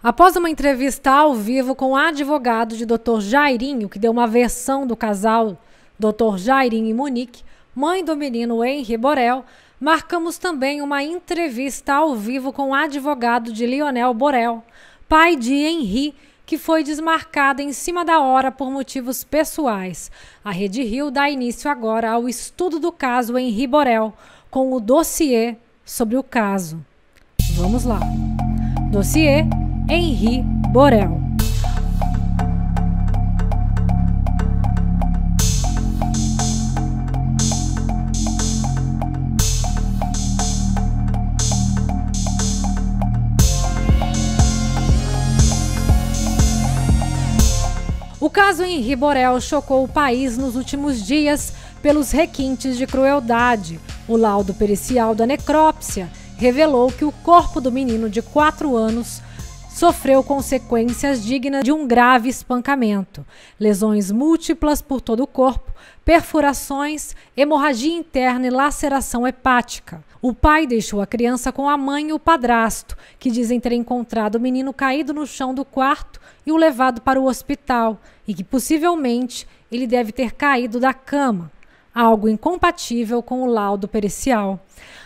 Após uma entrevista ao vivo com o advogado de Dr. Jairinho, que deu uma versão do casal Dr. Jairinho e Monique, mãe do menino Henry Borel, marcamos também uma entrevista ao vivo com o advogado de Lionel Borel, pai de Henry, que foi desmarcada em cima da hora por motivos pessoais. A Rede Rio dá início agora ao estudo do caso Henry Borel, com o dossiê sobre o caso. Vamos lá. Dossiê Henri Borel. O caso Henri Borel chocou o país nos últimos dias pelos requintes de crueldade. O laudo pericial da necrópsia revelou que o corpo do menino de 4 anos sofreu consequências dignas de um grave espancamento, lesões múltiplas por todo o corpo, perfurações, hemorragia interna e laceração hepática. O pai deixou a criança com a mãe e o padrasto, que dizem ter encontrado o menino caído no chão do quarto e o levado para o hospital, e que possivelmente ele deve ter caído da cama algo incompatível com o laudo pericial.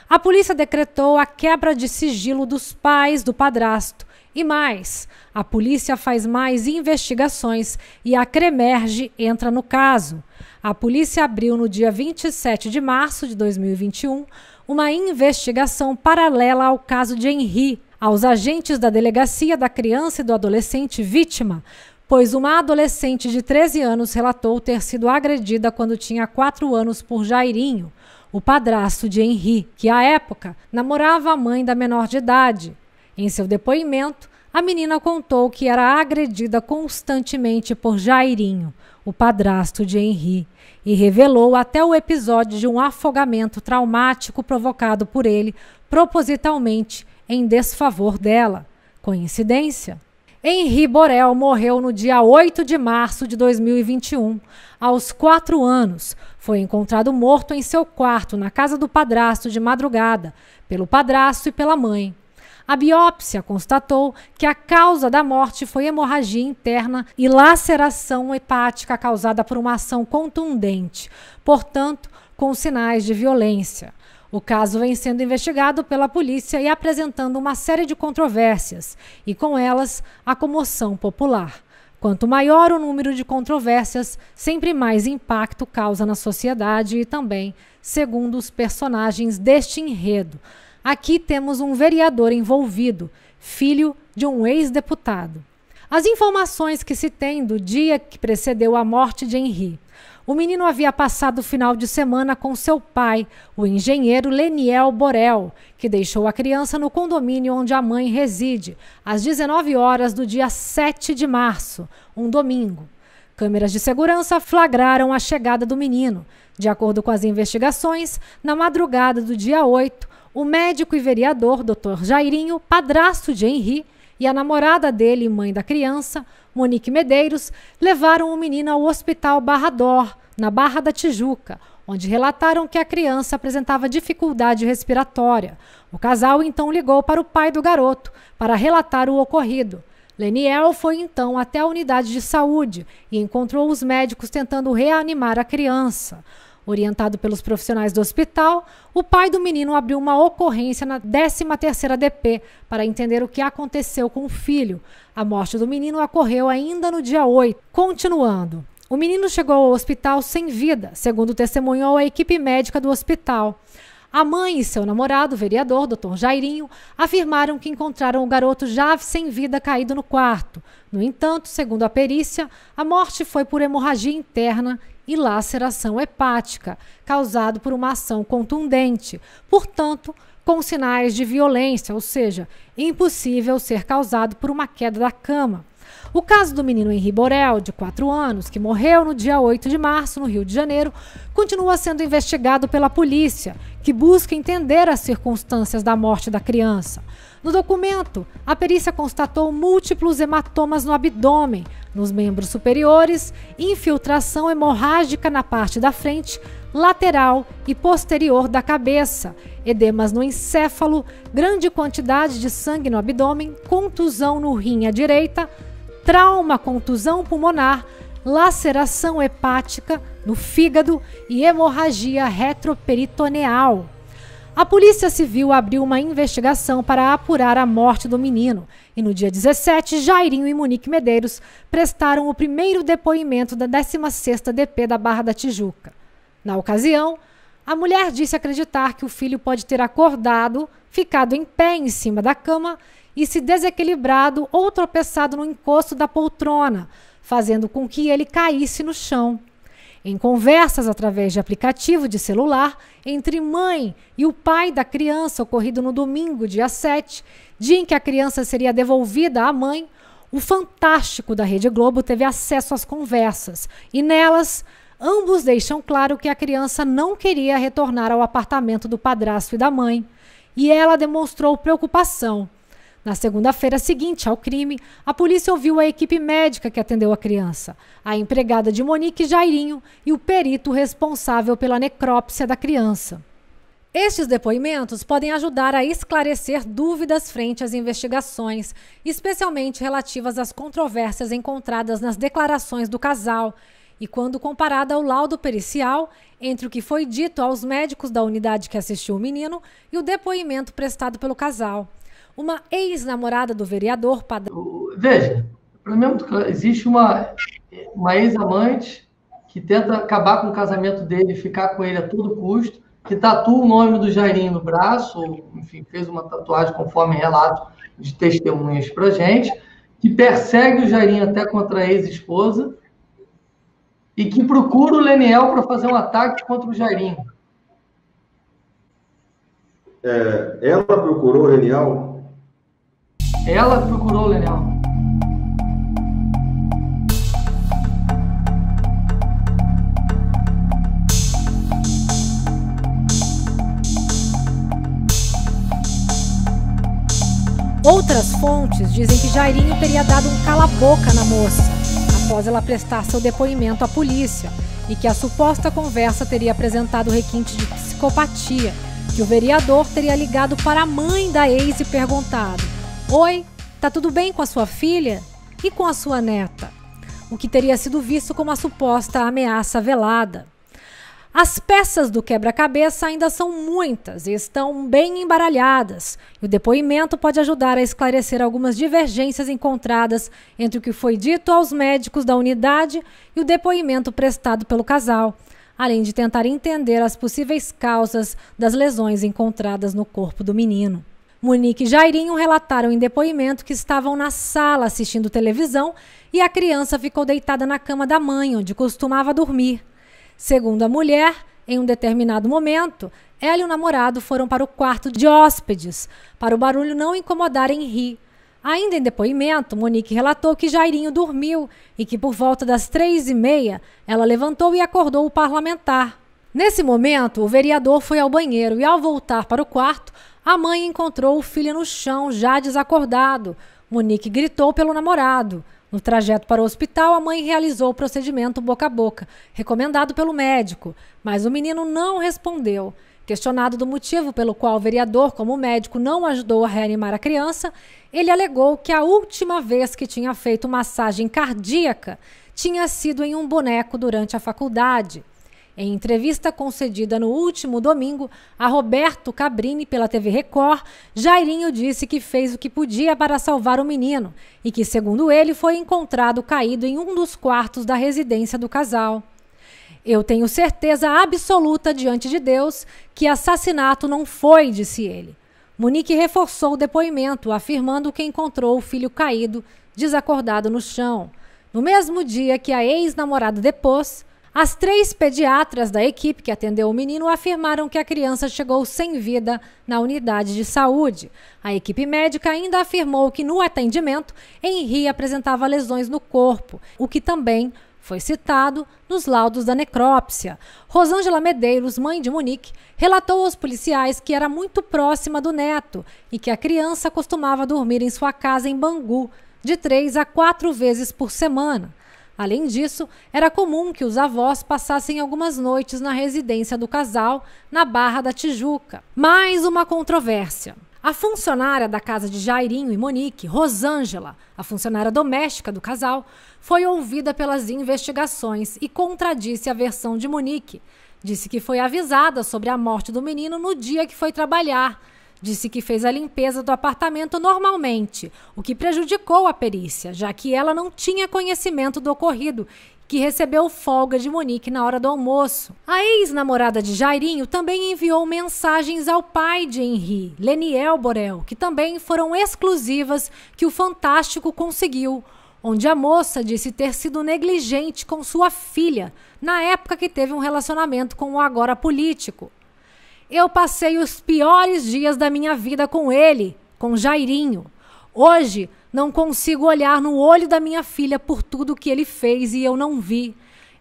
A polícia decretou a quebra de sigilo dos pais do padrasto e mais, a polícia faz mais investigações e a Cremerge entra no caso. A polícia abriu no dia 27 de março de 2021 uma investigação paralela ao caso de Henri, aos agentes da Delegacia da Criança e do Adolescente Vítima, pois uma adolescente de 13 anos relatou ter sido agredida quando tinha 4 anos por Jairinho, o padrasto de Henri, que à época namorava a mãe da menor de idade. Em seu depoimento, a menina contou que era agredida constantemente por Jairinho, o padrasto de Henri, e revelou até o episódio de um afogamento traumático provocado por ele propositalmente em desfavor dela. Coincidência? Henri Borel morreu no dia 8 de março de 2021, aos quatro anos. Foi encontrado morto em seu quarto, na casa do padrasto, de madrugada, pelo padrasto e pela mãe. A biópsia constatou que a causa da morte foi hemorragia interna e laceração hepática causada por uma ação contundente, portanto, com sinais de violência. O caso vem sendo investigado pela polícia e apresentando uma série de controvérsias, e com elas, a comoção popular. Quanto maior o número de controvérsias, sempre mais impacto causa na sociedade e também, segundo os personagens deste enredo. Aqui temos um vereador envolvido, filho de um ex-deputado. As informações que se tem do dia que precedeu a morte de Henri. O menino havia passado o final de semana com seu pai, o engenheiro Leniel Borel, que deixou a criança no condomínio onde a mãe reside, às 19 horas do dia 7 de março, um domingo. Câmeras de segurança flagraram a chegada do menino. De acordo com as investigações, na madrugada do dia 8, o médico e vereador Dr. Jairinho, padrasto de Henri, e a namorada dele, mãe da criança, Monique Medeiros, levaram o menino ao Hospital Barrador, na Barra da Tijuca, onde relataram que a criança apresentava dificuldade respiratória. O casal então ligou para o pai do garoto para relatar o ocorrido. Leniel foi então até a unidade de saúde e encontrou os médicos tentando reanimar a criança. Orientado pelos profissionais do hospital, o pai do menino abriu uma ocorrência na 13ª DP para entender o que aconteceu com o filho. A morte do menino ocorreu ainda no dia 8. Continuando, o menino chegou ao hospital sem vida, segundo testemunhou a equipe médica do hospital. A mãe e seu namorado, o vereador, Dr. Jairinho, afirmaram que encontraram o garoto já sem vida caído no quarto. No entanto, segundo a perícia, a morte foi por hemorragia interna e laceração hepática, causado por uma ação contundente, portanto, com sinais de violência, ou seja, impossível ser causado por uma queda da cama. O caso do menino Henri Borel, de 4 anos, que morreu no dia 8 de março, no Rio de Janeiro, continua sendo investigado pela polícia, que busca entender as circunstâncias da morte da criança. No documento, a perícia constatou múltiplos hematomas no abdômen, nos membros superiores, infiltração hemorrágica na parte da frente, lateral e posterior da cabeça, edemas no encéfalo, grande quantidade de sangue no abdômen, contusão no rim à direita, trauma, contusão pulmonar, laceração hepática no fígado e hemorragia retroperitoneal. A Polícia Civil abriu uma investigação para apurar a morte do menino. E no dia 17, Jairinho e Monique Medeiros prestaram o primeiro depoimento da 16ª DP da Barra da Tijuca. Na ocasião, a mulher disse acreditar que o filho pode ter acordado, ficado em pé em cima da cama e se desequilibrado ou tropeçado no encosto da poltrona, fazendo com que ele caísse no chão. Em conversas através de aplicativo de celular entre mãe e o pai da criança, ocorrido no domingo, dia 7, dia em que a criança seria devolvida à mãe, o Fantástico da Rede Globo teve acesso às conversas e nelas. Ambos deixam claro que a criança não queria retornar ao apartamento do padrasto e da mãe, e ela demonstrou preocupação. Na segunda-feira seguinte ao crime, a polícia ouviu a equipe médica que atendeu a criança, a empregada de Monique Jairinho e o perito responsável pela necrópsia da criança. Estes depoimentos podem ajudar a esclarecer dúvidas frente às investigações, especialmente relativas às controvérsias encontradas nas declarações do casal e quando comparada ao laudo pericial entre o que foi dito aos médicos da unidade que assistiu o menino e o depoimento prestado pelo casal uma ex-namorada do vereador Padrão. Veja, para é mim existe uma, uma ex-amante que tenta acabar com o casamento dele, ficar com ele a todo custo, que tatua o nome do Jairinho no braço, ou, enfim, fez uma tatuagem conforme relato de testemunhas para gente, que persegue o Jairinho até contra a ex-esposa e que procura o Leniel para fazer um ataque contra o Jairinho. É, ela procurou o Leniel ela procurou o Leal. Outras fontes dizem que Jairinho teria dado um cala-boca na moça após ela prestar seu depoimento à polícia e que a suposta conversa teria apresentado requinte de psicopatia, que o vereador teria ligado para a mãe da ex e perguntado: Oi, tá tudo bem com a sua filha? E com a sua neta? O que teria sido visto como a suposta ameaça velada. As peças do quebra-cabeça ainda são muitas e estão bem embaralhadas, e o depoimento pode ajudar a esclarecer algumas divergências encontradas entre o que foi dito aos médicos da unidade e o depoimento prestado pelo casal, além de tentar entender as possíveis causas das lesões encontradas no corpo do menino. Monique e Jairinho relataram em depoimento que estavam na sala assistindo televisão e a criança ficou deitada na cama da mãe, onde costumava dormir. Segundo a mulher, em um determinado momento, ela e o namorado foram para o quarto de hóspedes, para o barulho não incomodar Henri. Ainda em depoimento, Monique relatou que Jairinho dormiu e que por volta das três e meia ela levantou e acordou o parlamentar. Nesse momento, o vereador foi ao banheiro e, ao voltar para o quarto, a mãe encontrou o filho no chão, já desacordado. Monique gritou pelo namorado. No trajeto para o hospital, a mãe realizou o procedimento boca a boca, recomendado pelo médico, mas o menino não respondeu. Questionado do motivo pelo qual o vereador, como médico, não ajudou a reanimar a criança, ele alegou que a última vez que tinha feito massagem cardíaca tinha sido em um boneco durante a faculdade. Em entrevista concedida no último domingo a Roberto Cabrini pela TV Record, Jairinho disse que fez o que podia para salvar o menino e que, segundo ele, foi encontrado caído em um dos quartos da residência do casal. Eu tenho certeza absoluta diante de Deus que assassinato não foi, disse ele. Monique reforçou o depoimento, afirmando que encontrou o filho caído, desacordado no chão. No mesmo dia que a ex-namorada depôs, as três pediatras da equipe que atendeu o menino afirmaram que a criança chegou sem vida na unidade de saúde. A equipe médica ainda afirmou que no atendimento, Henri apresentava lesões no corpo, o que também foi citado nos laudos da necrópsia. Rosângela Medeiros, mãe de Monique, relatou aos policiais que era muito próxima do neto e que a criança costumava dormir em sua casa em Bangu de três a quatro vezes por semana. Além disso, era comum que os avós passassem algumas noites na residência do casal, na Barra da Tijuca. Mais uma controvérsia. A funcionária da casa de Jairinho e Monique, Rosângela, a funcionária doméstica do casal, foi ouvida pelas investigações e contradisse a versão de Monique. Disse que foi avisada sobre a morte do menino no dia que foi trabalhar, Disse que fez a limpeza do apartamento normalmente, o que prejudicou a perícia, já que ela não tinha conhecimento do ocorrido que recebeu folga de Monique na hora do almoço. A ex-namorada de Jairinho também enviou mensagens ao pai de Henri, Leniel Borel, que também foram exclusivas que o Fantástico conseguiu, onde a moça disse ter sido negligente com sua filha na época que teve um relacionamento com o agora político eu passei os piores dias da minha vida com ele, com Jairinho. Hoje, não consigo olhar no olho da minha filha por tudo que ele fez e eu não vi.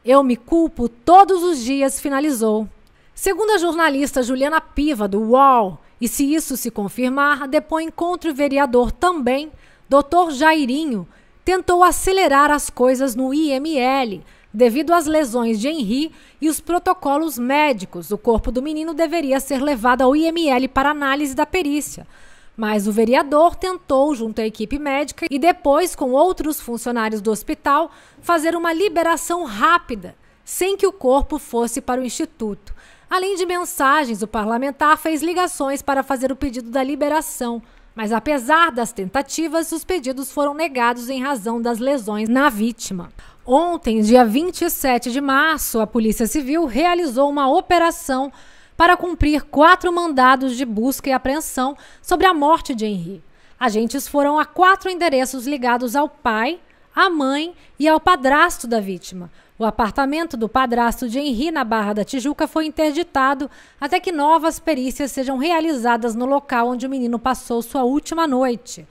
Eu me culpo todos os dias, finalizou. Segundo a jornalista Juliana Piva, do UOL, e se isso se confirmar, depõe contra o vereador também, Dr. Jairinho, tentou acelerar as coisas no IML, Devido às lesões de Henri e os protocolos médicos, o corpo do menino deveria ser levado ao IML para análise da perícia. Mas o vereador tentou, junto à equipe médica e depois com outros funcionários do hospital, fazer uma liberação rápida, sem que o corpo fosse para o instituto. Além de mensagens, o parlamentar fez ligações para fazer o pedido da liberação. Mas apesar das tentativas, os pedidos foram negados em razão das lesões na vítima. Ontem, dia 27 de março, a Polícia Civil realizou uma operação para cumprir quatro mandados de busca e apreensão sobre a morte de Henri. Agentes foram a quatro endereços ligados ao pai, à mãe e ao padrasto da vítima. O apartamento do padrasto de Henri na Barra da Tijuca foi interditado até que novas perícias sejam realizadas no local onde o menino passou sua última noite.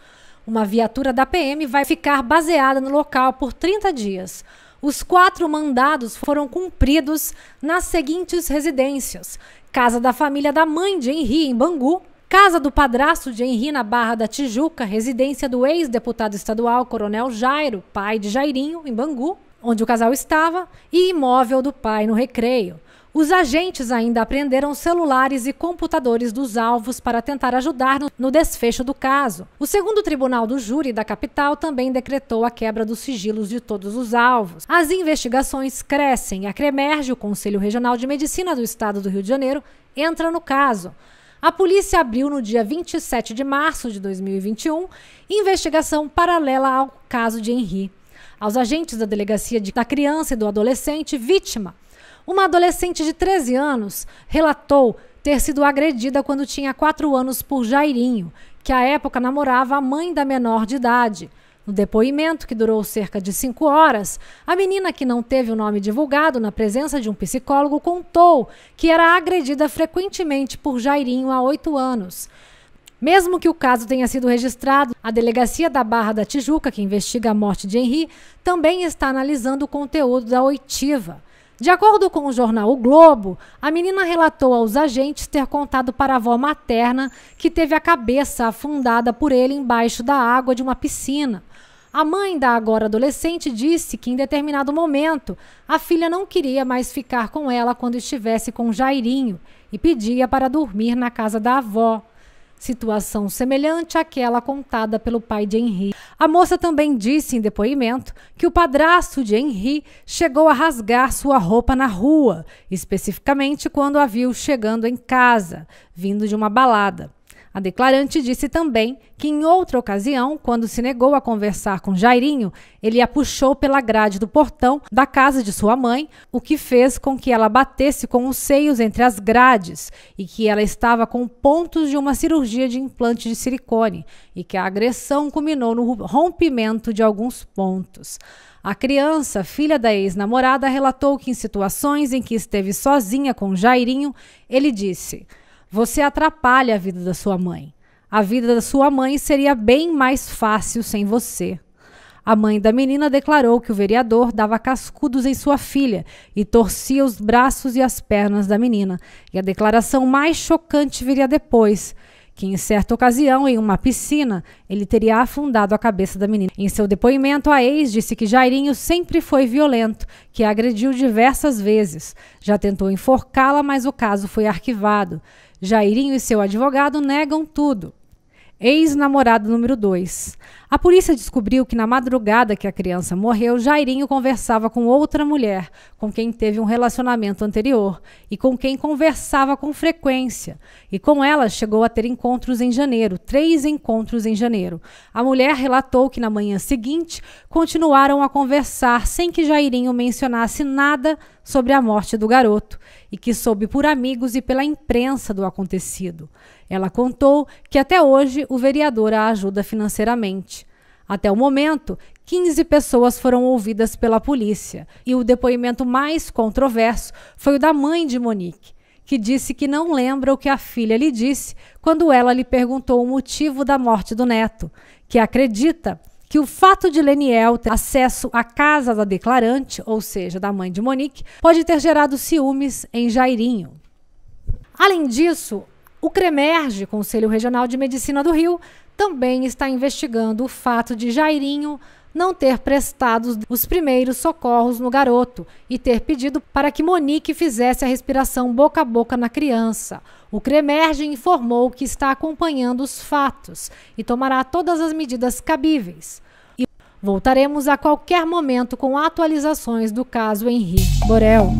Uma viatura da PM vai ficar baseada no local por 30 dias. Os quatro mandados foram cumpridos nas seguintes residências: Casa da família da mãe de Henri, em Bangu, Casa do padrasto de Henri na Barra da Tijuca, residência do ex-deputado estadual Coronel Jairo, pai de Jairinho, em Bangu, onde o casal estava, e imóvel do pai no Recreio. Os agentes ainda apreenderam celulares e computadores dos alvos para tentar ajudar no, desfecho do caso. O segundo tribunal do júri da capital também decretou a quebra dos sigilos de todos os alvos. As investigações crescem. A Cremerge, o Conselho Regional de Medicina do Estado do Rio de Janeiro, entra no caso. A polícia abriu no dia 27 de março de 2021 investigação paralela ao caso de Henri. Aos agentes da Delegacia da Criança e do Adolescente Vítima uma adolescente de 13 anos relatou ter sido agredida quando tinha 4 anos por Jairinho, que à época namorava a mãe da menor de idade. No depoimento, que durou cerca de cinco horas, a menina, que não teve o nome divulgado na presença de um psicólogo, contou que era agredida frequentemente por Jairinho há oito anos. Mesmo que o caso tenha sido registrado, a Delegacia da Barra da Tijuca, que investiga a morte de Henri, também está analisando o conteúdo da oitiva. De acordo com o jornal O Globo, a menina relatou aos agentes ter contado para a avó materna que teve a cabeça afundada por ele embaixo da água de uma piscina. A mãe da agora adolescente disse que em determinado momento a filha não queria mais ficar com ela quando estivesse com Jairinho e pedia para dormir na casa da avó situação semelhante àquela contada pelo pai de Henri. A moça também disse em depoimento que o padrasto de Henri chegou a rasgar sua roupa na rua, especificamente quando a viu chegando em casa, vindo de uma balada. A declarante disse também que, em outra ocasião, quando se negou a conversar com Jairinho, ele a puxou pela grade do portão da casa de sua mãe, o que fez com que ela batesse com os seios entre as grades e que ela estava com pontos de uma cirurgia de implante de silicone e que a agressão culminou no rompimento de alguns pontos. A criança, filha da ex-namorada, relatou que em situações em que esteve sozinha com Jairinho, ele disse. Você atrapalha a vida da sua mãe. A vida da sua mãe seria bem mais fácil sem você. A mãe da menina declarou que o vereador dava cascudos em sua filha e torcia os braços e as pernas da menina. E a declaração mais chocante viria depois, que em certa ocasião, em uma piscina, ele teria afundado a cabeça da menina. Em seu depoimento, a ex disse que Jairinho sempre foi violento, que a agrediu diversas vezes. Já tentou enforcá-la, mas o caso foi arquivado. Jairinho e seu advogado negam tudo. Ex-namorado número 2. A polícia descobriu que na madrugada que a criança morreu, Jairinho conversava com outra mulher, com quem teve um relacionamento anterior e com quem conversava com frequência. E com ela chegou a ter encontros em janeiro, três encontros em janeiro. A mulher relatou que na manhã seguinte continuaram a conversar sem que Jairinho mencionasse nada sobre a morte do garoto e que soube por amigos e pela imprensa do acontecido. Ela contou que até hoje o vereador a ajuda financeiramente. Até o momento, 15 pessoas foram ouvidas pela polícia e o depoimento mais controverso foi o da mãe de Monique, que disse que não lembra o que a filha lhe disse quando ela lhe perguntou o motivo da morte do neto, que acredita que o fato de Leniel ter acesso à casa da declarante, ou seja, da mãe de Monique, pode ter gerado ciúmes em Jairinho. Além disso, o CREMERGE, Conselho Regional de Medicina do Rio, também está investigando o fato de Jairinho não ter prestado os primeiros socorros no garoto e ter pedido para que Monique fizesse a respiração boca a boca na criança. O Cremerge informou que está acompanhando os fatos e tomará todas as medidas cabíveis. E voltaremos a qualquer momento com atualizações do caso Henri Borel.